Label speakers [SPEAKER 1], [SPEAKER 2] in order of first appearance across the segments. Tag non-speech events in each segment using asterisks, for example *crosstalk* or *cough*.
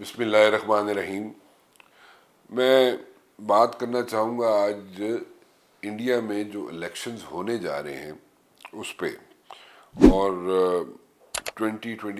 [SPEAKER 1] बिसमीम मैं बात करना चाहूँगा आज इंडिया में जो इलेक्शंस होने जा रहे हैं उस पर और 2024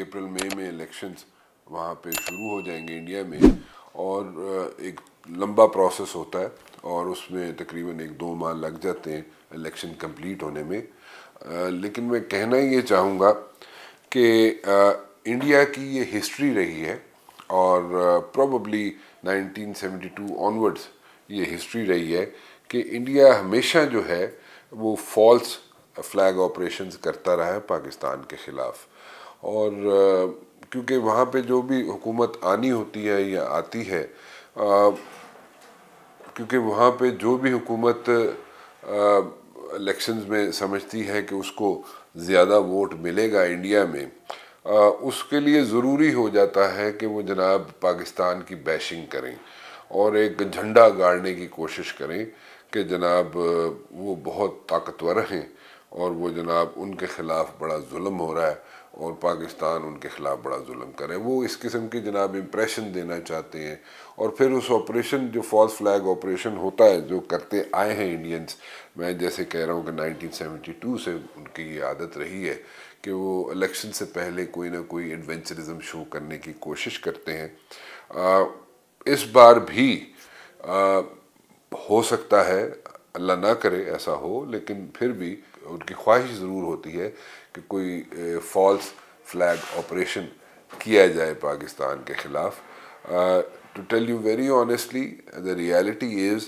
[SPEAKER 1] अप्रैल मई में इलेक्शंस वहाँ पे शुरू हो जाएंगे इंडिया में और एक लंबा प्रोसेस होता है और उसमें तकरीबन एक दो माह लग जाते हैं इलेक्शन कंप्लीट होने में लेकिन मैं कहना ये चाहूँगा कि इंडिया की ये हिस्ट्री रही है और प्रॉब्ली uh, 1972 ऑनवर्ड्स ये हिस्ट्री रही है कि इंडिया हमेशा जो है वो फॉल्स फ्लैग ऑपरेशंस करता रहा है पाकिस्तान के ख़िलाफ़ और uh, क्योंकि वहाँ पे जो भी हुकूमत आनी होती है या आती है uh, क्योंकि वहाँ पे जो भी हुकूमत इलेक्शंस uh, में समझती है कि उसको ज़्यादा वोट मिलेगा इंडिया में उसके लिए ज़रूरी हो जाता है कि वो जनाब पाकिस्तान की बैशिंग करें और एक झंडा गाड़ने की कोशिश करें कि जनाब वो बहुत ताकतवर हैं और वो जनाब उनके ख़िलाफ़ बड़ा जुल्म हो रहा है और पाकिस्तान उनके ख़िलाफ़ बड़ा जुल्म करें वो इस किस्म की जनाब इम्प्रेशन देना चाहते हैं और फिर उस ऑपरेशन जो फॉल्स फ्लैग ऑपरेशन होता है जो करते आए हैं इंडियंस मैं जैसे कह रहा हूँ कि 1972 से उनकी ये आदत रही है कि वो इलेक्शन से पहले कोई ना कोई एडवेंचरिज्म शो करने की कोशिश करते हैं आ, इस बार भी आ, हो सकता है अल्लाह ना करे ऐसा हो लेकिन फिर भी उनकी ख्वाहिश ज़रूर होती है कि कोई फॉल्स फ्लैग ऑपरेशन किया जाए पाकिस्तान के ख़िलाफ़ to tell you very honestly the reality is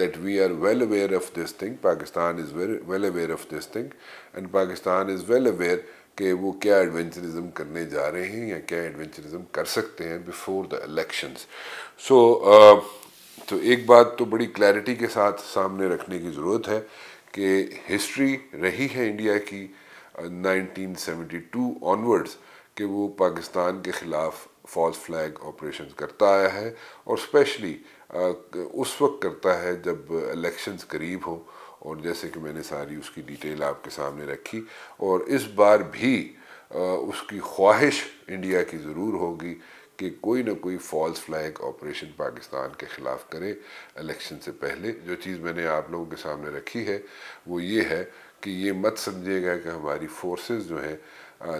[SPEAKER 1] that we are well aware of this thing Pakistan is very well aware of this thing and Pakistan is well aware कि वो क्या एडवेंचरिज्म करने जा रहे हैं या क्या एडवेंचरिज्म कर सकते हैं बिफोर द इलेक्शंस सो तो एक बात तो बड़ी क्लैरिटी के साथ सामने रखने की ज़रूरत है कि हिस्ट्री रही है इंडिया की 1972 uh, ऑनवर्ड्स कि वो पाकिस्तान के ख़िलाफ़ फॉल्स फ्लैग ऑपरेशन करता आया है और स्पेशली uh, उस वक्त करता है जब इलेक्शंस करीब हो और जैसे कि मैंने सारी उसकी डिटेल आपके सामने रखी और इस बार भी uh, उसकी ख्वाहिश इंडिया की ज़रूर होगी कि कोई ना कोई फॉल्स फ्लैग ऑपरेशन पाकिस्तान के ख़िलाफ़ करे इलेक्शन से पहले जो चीज़ मैंने आप लोगों के सामने रखी है वो ये है कि ये मत समझिएगा कि हमारी फोर्सेस जो हैं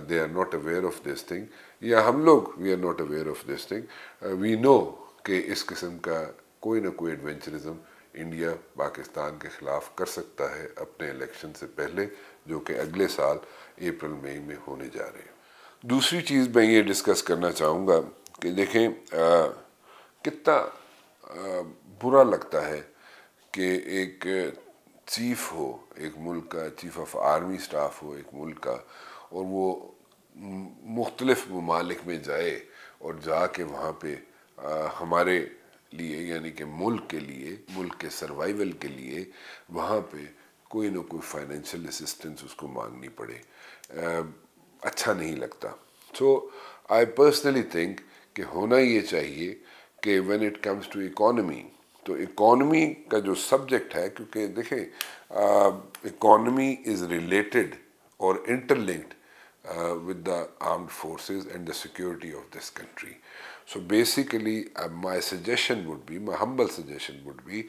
[SPEAKER 1] they are not aware of this thing या हम लोग we are not aware of this thing we know कि इस किस्म का कोई ना कोई एडवेंचरिज्म इंडिया पाकिस्तान के ख़िलाफ़ कर सकता है अपने इलेक्शन से पहले जो कि अगले साल अप्रैल मई में होने जा रहे हैं दूसरी चीज़ मैं ये डिस्कस करना चाहूँगा कि देखें कितना बुरा लगता है कि एक चीफ हो एक मुल्क का चीफ ऑफ आर्मी स्टाफ हो एक मुल्क का और वो मुख्तलफ़ ममालिक में जाए और जा के वहाँ पर हमारे लिए यानी कि मुल्क के लिए मुल्क के सर्वाइवल के लिए वहाँ पे कोई ना कोई फाइनेंशियल असिस्टेंस उसको मांगनी पड़े आ, अच्छा नहीं लगता सो आई पर्सनली थिंक कि होना ये चाहिए कि when it comes to economy तो इकोनॉमी का जो सब्जेक्ट है क्योंकि देखें इकोनॉमी इज़ रिलेटेड और interlinked with the armed forces and the security of this country so basically my suggestion would be be, humble suggestion would be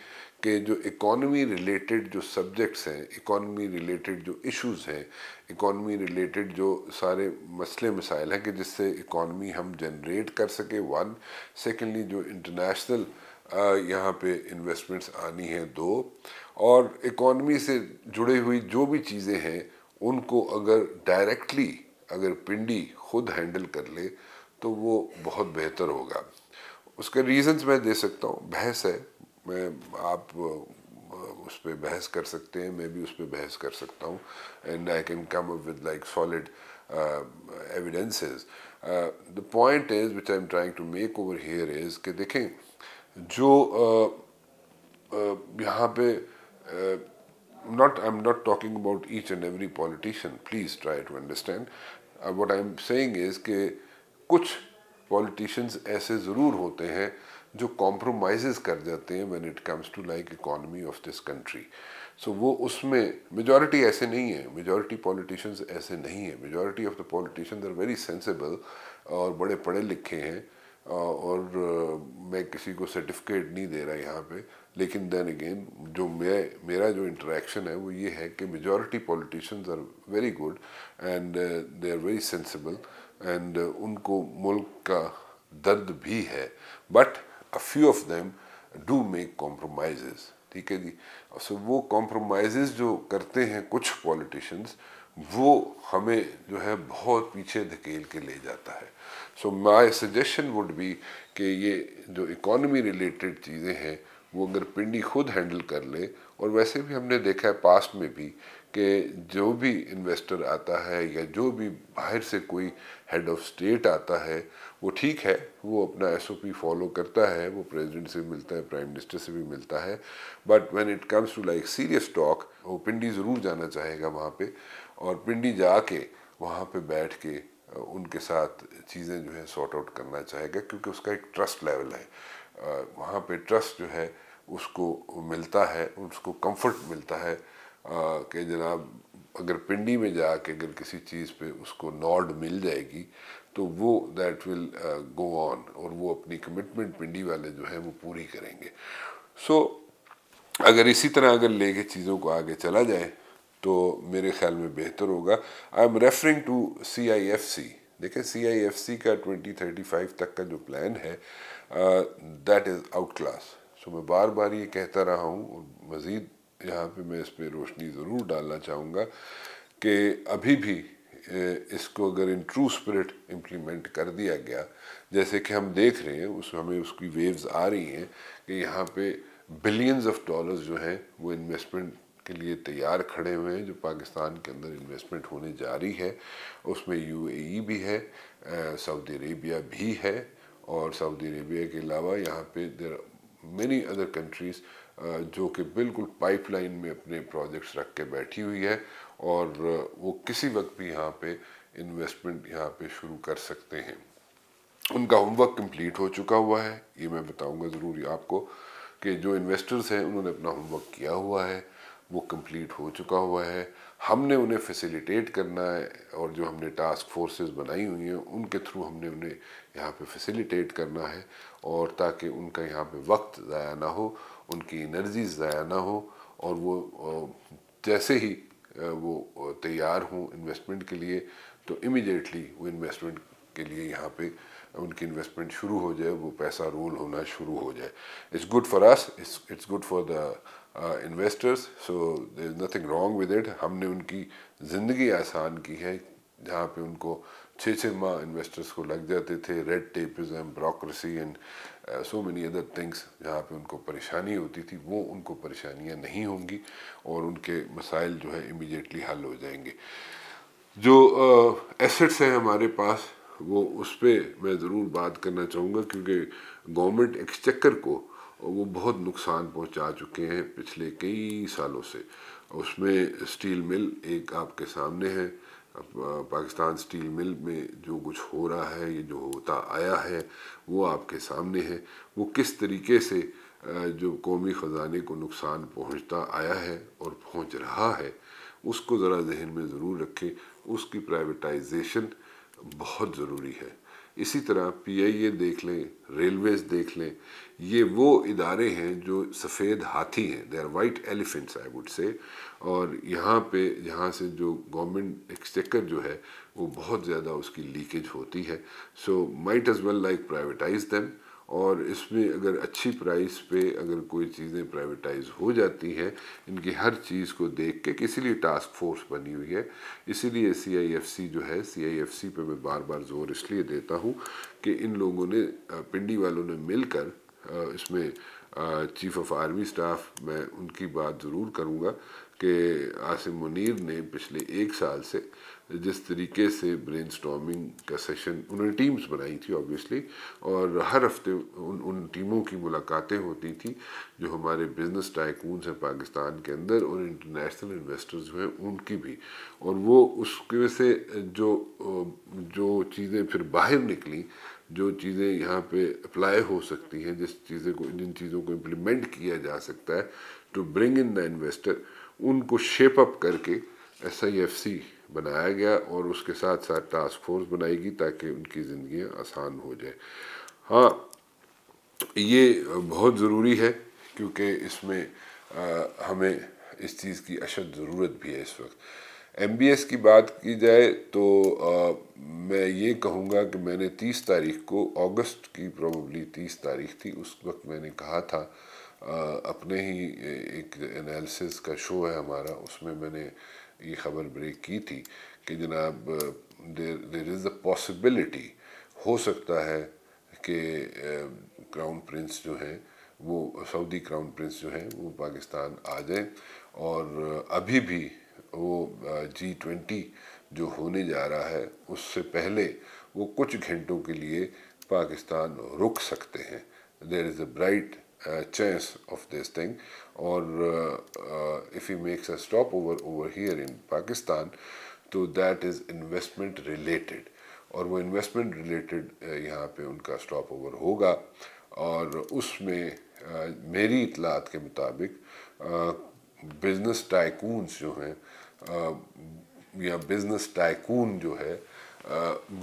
[SPEAKER 1] कि जो economy related जो सब्जेक्ट्स हैं इकोनॉमी रिलेटेड जो issues हैं economy related जो सारे मसले मसाइल हैं कि जिससे इकोनॉमी हम जनरेट कर सके वन सेकेंडली जो इंटरनेशनल uh, यहाँ पे इन्वेस्टमेंट्स आनी हैं दो और इकोनॉमी से जुड़ी हुई जो भी चीज़ें हैं उनको अगर डायरेक्टली अगर पिंडी खुद हैंडल कर ले तो वो बहुत बेहतर होगा उसके रीज़न्स मैं दे सकता हूँ बहस है मैं आप उस पर बहस कर सकते हैं मैं भी उस पर बहस कर सकता हूँ and I can come up with like solid evidences the point is which I am trying to make over here is कि देखें जो uh, uh, यहाँ पे not I am not talking about each and every politician please try to understand uh, I am saying is के कुछ politicians ऐसे ज़रूर होते हैं जो कॉम्प्रोमाइज़ कर जाते हैं when it comes to like economy of this country so वो उसमें मेजॉरिटी ऐसे नहीं है मेजॉरिटी पॉलिटिशियंस ऐसे नहीं है majority of the politicians are very sensible और बड़े पढ़े लिखे हैं और मैं किसी को सर्टिफिकेट नहीं दे रहा यहाँ पे लेकिन देन अगेन जो मैं मेरा जो इंटरेक्शन है वो ये है कि majority politicians are very good and they are very sensible and uh, उनको मुल्क का दर्द भी है but a few of them do make compromise ठीक है जी सो वो कॉम्प्रोमाइज जो करते हैं कुछ पॉलिटिशियंस वो हमें जो है बहुत पीछे धकेल के ले जाता है so my suggestion would be कि ये जो इकॉनमी रिलेटेड चीज़ें हैं वो अगर पिंडी खुद हैंडल कर ले और वैसे भी हमने देखा है पास्ट में भी कि जो भी इन्वेस्टर आता है या जो भी बाहर से कोई हेड ऑफ स्टेट आता है वो ठीक है वो अपना एसओपी फॉलो करता है वो प्रेसिडेंट से भी मिलता है प्राइम मिनिस्टर से भी मिलता है but when it comes to like serious talk वो पिंडी ज़रूर जाना चाहेगा वहाँ पे और पिंडी जाके वहाँ पे बैठ के उनके साथ चीज़ें जो है सॉर्ट आउट करना चाहेगा क्योंकि उसका एक ट्रस्ट लेवल है वहाँ पर ट्रस्ट जो है उसको मिलता है उसको कम्फर्ट मिलता है कि जनाब अगर पिंडी में जाके अगर किसी चीज़ पे उसको नॉड मिल जाएगी तो वो दैट विल गो ऑन और वो अपनी कमिटमेंट पिंडी वाले जो है वो पूरी करेंगे सो so, अगर इसी तरह अगर लेके चीज़ों को आगे चला जाए तो मेरे ख्याल में बेहतर होगा I am referring to C I F C देखें सी आई एफ सी का ट्वेंटी थर्टी फाइव तक का जो प्लान है that is outclass so मैं बार बार ये कहता रहा हूँ और मज़ीद यहाँ पे मैं इस पर रोशनी ज़रूर डालना चाहूँगा कि अभी भी इसको अगर इन ट्रू स्पिरिट इम्प्लीमेंट कर दिया गया जैसे कि हम देख रहे हैं उस हमें उसकी वेव्स आ रही हैं कि यहाँ पे बिलियंस ऑफ डॉलर्स जो हैं वो इन्वेस्टमेंट के लिए तैयार खड़े हुए हैं जो पाकिस्तान के अंदर इन्वेस्टमेंट होने जा रही है उसमें यूएई e भी है सऊदी अरेबिया भी है और सऊदी अरेबिया के अलावा यहाँ पे देर मेनी अदर कंट्रीज़ जो कि बिल्कुल पाइपलाइन में अपने प्रोजेक्ट्स रख के बैठी हुई है और वो किसी वक्त भी यहाँ पे इन्वेस्टमेंट यहाँ पे शुरू कर सकते हैं उनका होमवर्क कंप्लीट हो चुका हुआ है ये मैं बताऊँगा ज़रूर आपको कि जो इन्वेस्टर्स हैं उन्होंने अपना होमवर्क किया हुआ है वो कंप्लीट हो चुका हुआ है हमने उन्हें फैसिलिटेट करना है और जो हमने टास्क फोर्सेस बनाई हुई हैं उनके थ्रू हमने उन्हें यहाँ पे फैसिलिटेट करना है और ताकि उनका यहाँ पे वक्त ज़ाया ना हो उनकी एनर्जी ज़ाया ना हो और वो जैसे ही वो तैयार हों इन्वेस्टमेंट के लिए तो इमिजिएटली वो इन्वेस्टमेंट के लिए यहाँ पे उनकी इन्वेस्टमेंट शुरू हो जाए वो पैसा रोल होना शुरू हो जाए it's good for us it's it's good for the investors so there is nothing wrong with it हमने उनकी ज़िंदगी आसान की है जहाँ पे उनको छः छः माह इन्वेस्टर्स को लग जाते थे red tapism bureaucracy and so many other things जहाँ पे उनको परेशानी होती थी वो उनको परेशानियाँ नहीं होंगी और उनके मसाइल जो है इमिजिएटली हल हो जाएंगे जो एसेट्स uh, हैं हमारे पास वो उस पर मैं ज़रूर बात करना चाहूँगा क्योंकि गवर्नमेंट एक्सचेकर को वो बहुत नुकसान पहुँचा चुके हैं पिछले कई सालों से उसमें स्टील मिल एक आपके सामने है पाकिस्तान स्टील मिल में जो कुछ हो रहा है ये जो होता आया है वो आपके सामने है वो किस तरीके से जो कौमी ख़जाने को नुकसान पहुंचता आया है और पहुंच रहा है उसको ज़रा जहन में ज़रूर रखें उसकी प्राइवेटाइजेशन बहुत ज़रूरी है इसी तरह पीआईए देख लें रेलवेज देख लें ये वो इदारे हैं जो सफ़ेद हाथी हैं they are white elephants I would say और यहाँ पे यहाँ से जो गवर्नमेंट एक्सचेकर जो है वो बहुत ज़्यादा उसकी लीकेज होती है so might as well like privatize them और इसमें अगर अच्छी प्राइस पे अगर कोई चीज़ें प्राइवेटाइज हो जाती हैं इनकी हर चीज़ को देख के किसी लिए टास्क फोर्स बनी हुई है इसीलिए सी जो है सी पे मैं बार बार जोर इसलिए देता हूँ कि इन लोगों ने पिंडी वालों ने मिलकर इसमें चीफ ऑफ आर्मी स्टाफ मैं उनकी बात ज़रूर करूँगा कि आसिम मुनीर ने पिछले एक साल से जिस तरीके से ब्रेन का सेशन उन्होंने टीम्स बनाई थी ऑब्वियसली और हर हफ्ते उन उन टीमों की मुलाकातें होती थी जो हमारे बिजनेस टाइकून हैं पाकिस्तान के अंदर और इंटरनेशनल इन्वेस्टर्स जो हैं उनकी भी और वो उसके वजह से जो जो चीज़ें फिर बाहर निकली जो चीज़ें यहाँ पे अप्लाई हो सकती हैं जिस चीज़ें को जिन चीज़ों को इम्प्लीमेंट किया जा सकता है to bring in the investor उनको शेप अप करके एस आई एफ सी बनाया गया और उसके साथ साथ टास्क फोर्स बनाएगी ताकि उनकी ज़िंदगी आसान हो जाए हाँ ये बहुत ज़रूरी है क्योंकि इसमें आ, हमें इस चीज़ की अशद ज़रूरत भी है इस वक्त एम की बात की जाए तो आ, मैं ये कहूँगा कि मैंने 30 तारीख को अगस्त की प्रॉब्ली 30 तारीख थी उस वक्त मैंने कहा था आ, अपने ही एक एनालिसिस का शो है हमारा उसमें मैंने ये खबर ब्रेक की थी कि जनाब देर देर इज़ अ पॉसिबिलिटी हो सकता है कि क्राउन प्रिंस जो हैं वो सऊदी क्राउन प्रिंस जो हैं वो पाकिस्तान आ जाए और अभी भी वो जी ट्वेंटी जो होने जा रहा है उससे पहले वो कुछ घंटों के लिए पाकिस्तान रुक सकते हैं there is a bright chance of this thing और if he makes a stopover over here in Pakistan तो दैट इज़ इन्वेस्टमेंट रिलेटेड और वो इन्वेस्टमेंट रिलेटेड यहाँ पे उनका स्टॉप ओवर होगा और उसमें मेरी इतलात के मुताबिक बिजनेस टाइकून्स जो हैं या बिजनेस टाइकून जो है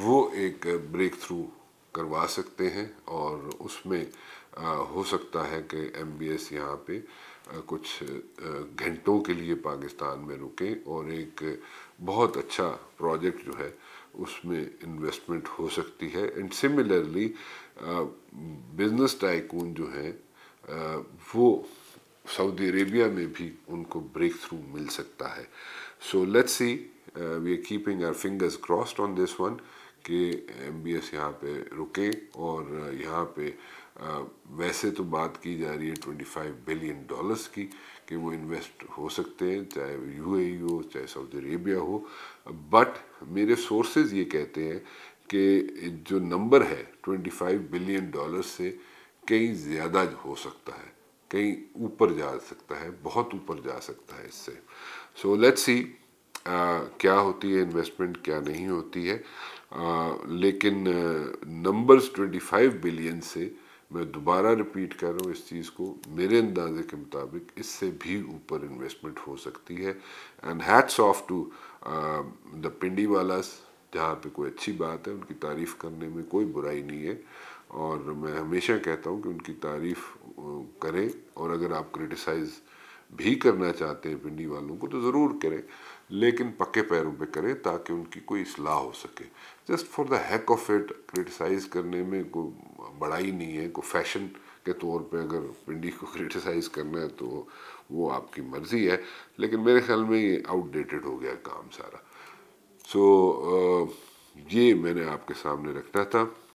[SPEAKER 1] वो एक ब्रेक थ्रू करवा सकते हैं और उसमें हो सकता है कि एम बी एस यहाँ पर कुछ घंटों के लिए पाकिस्तान में रुके और एक बहुत अच्छा प्रोजेक्ट जो है उसमें इन्वेस्टमेंट हो सकती है एंड सिमिलरली बिजनेस टाइकून जो हैं वो सऊदी अरेबिया में भी उनको ब्रेक थ्रू मिल सकता है so let's see we are keeping our fingers crossed on this one कि एम बी एस यहाँ पे रुके और uh, यहाँ पे uh, वैसे तो बात की जा रही है ट्वेंटी फाइव बिलियन डॉलर्स की कि वो इन्वेस्ट हो सकते हैं चाहे यू ए e हो चाहे सऊदी अरेबिया हो बट मेरे सोर्सेज ये कहते हैं कि जो नंबर है ट्वेंटी फाइव बिलियन डॉलर से कहीं ज़्यादा हो सकता है कहीं ऊपर जा सकता है बहुत ऊपर जा सकता है इससे सो लेट्स सी क्या होती है इन्वेस्टमेंट क्या नहीं होती है uh, लेकिन नंबर्स ट्वेंटी फाइव बिलियन से मैं दोबारा रिपीट कर रहा हूँ इस चीज़ को मेरे अंदाजे के मुताबिक इससे भी ऊपर इन्वेस्टमेंट हो सकती है and hats off to the Pindi वाला जहाँ पे कोई अच्छी बात है उनकी तारीफ़ करने में कोई बुराई नहीं है और मैं हमेशा कहता हूँ कि उनकी तारीफ़ करें और अगर आप क्रिटिसाइज़ भी करना चाहते हैं पिंडी वालों को तो ज़रूर करें लेकिन पक्के पैरों पे करें ताकि उनकी कोई असलाह हो सके just for the heck of it criticize करने में कोई बड़ाई नहीं है कोई फैशन के तौर पे अगर पिंडी को क्रिटिसाइज़ *laughs* करना है तो वो आपकी मर्ज़ी है लेकिन मेरे ख्याल में ये आउटडेटेड हो गया काम सारा सो so, ये मैंने आपके सामने रखना था